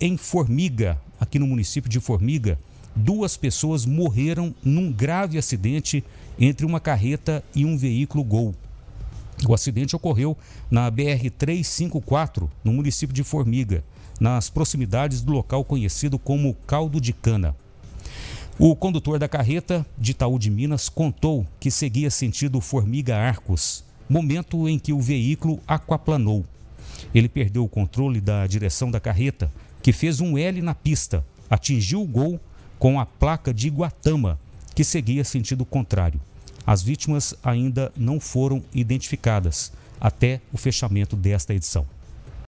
em Formiga, aqui no município de Formiga, duas pessoas morreram num grave acidente entre uma carreta e um veículo Gol. O acidente ocorreu na BR 354, no município de Formiga, nas proximidades do local conhecido como Caldo de Cana. O condutor da carreta, de Itaú de Minas, contou que seguia sentido Formiga Arcos, momento em que o veículo aquaplanou. Ele perdeu o controle da direção da carreta, que fez um L na pista, atingiu o gol com a placa de Guatama, que seguia sentido contrário. As vítimas ainda não foram identificadas até o fechamento desta edição.